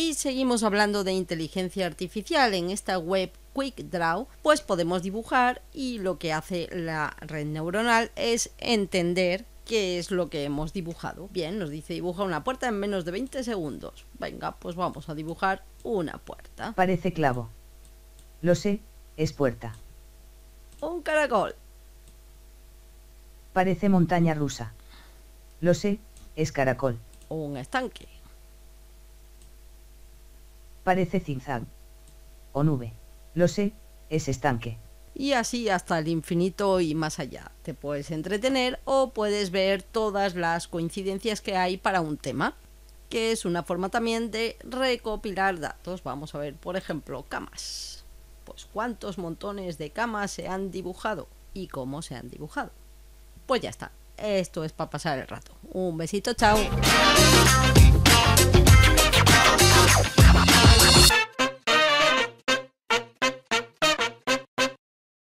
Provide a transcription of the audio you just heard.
Y seguimos hablando de inteligencia artificial en esta web Quick Draw, pues podemos dibujar y lo que hace la red neuronal es entender qué es lo que hemos dibujado. Bien, nos dice dibuja una puerta en menos de 20 segundos. Venga, pues vamos a dibujar una puerta. Parece clavo. Lo sé, es puerta. Un caracol. Parece montaña rusa. Lo sé, es caracol. Un estanque. Parece zigzag. O nube. Lo sé, es estanque. Y así hasta el infinito y más allá. Te puedes entretener o puedes ver todas las coincidencias que hay para un tema, que es una forma también de recopilar datos. Vamos a ver, por ejemplo, camas. Pues cuántos montones de camas se han dibujado y cómo se han dibujado. Pues ya está. Esto es para pasar el rato. Un besito, chao.